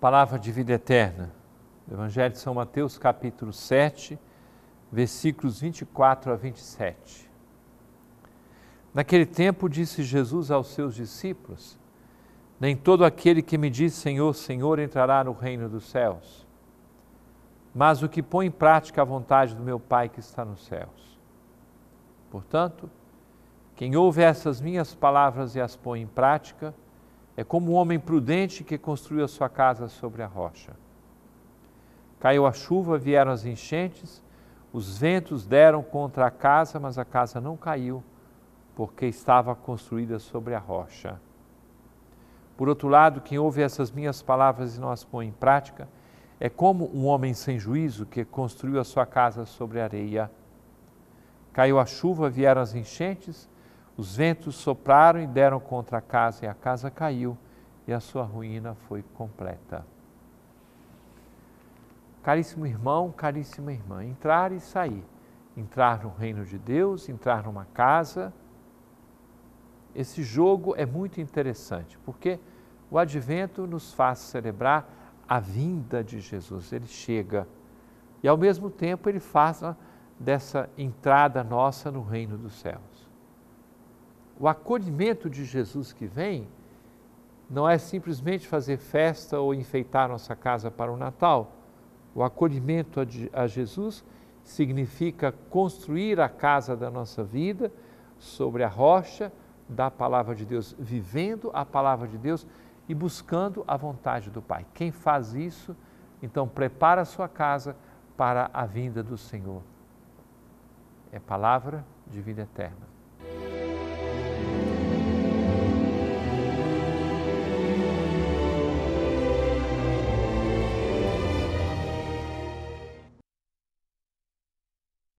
palavra de vida eterna. Evangelho de São Mateus, capítulo 7, versículos 24 a 27. Naquele tempo disse Jesus aos seus discípulos: Nem todo aquele que me diz Senhor, Senhor entrará no reino dos céus, mas o que põe em prática a vontade do meu Pai que está nos céus. Portanto, quem ouve essas minhas palavras e as põe em prática, é como um homem prudente que construiu a sua casa sobre a rocha. Caiu a chuva, vieram as enchentes, os ventos deram contra a casa, mas a casa não caiu, porque estava construída sobre a rocha. Por outro lado, quem ouve essas minhas palavras e não as põe em prática, é como um homem sem juízo que construiu a sua casa sobre a areia. Caiu a chuva, vieram as enchentes, os ventos sopraram e deram contra a casa, e a casa caiu, e a sua ruína foi completa. Caríssimo irmão, caríssima irmã, entrar e sair, entrar no reino de Deus, entrar numa casa. Esse jogo é muito interessante, porque o advento nos faz celebrar a vinda de Jesus, ele chega. E ao mesmo tempo ele faz né, dessa entrada nossa no reino dos céus o acolhimento de Jesus que vem não é simplesmente fazer festa ou enfeitar nossa casa para o Natal. O acolhimento a Jesus significa construir a casa da nossa vida sobre a rocha da palavra de Deus, vivendo a palavra de Deus e buscando a vontade do Pai. Quem faz isso, então prepara a sua casa para a vinda do Senhor. É palavra de vida eterna.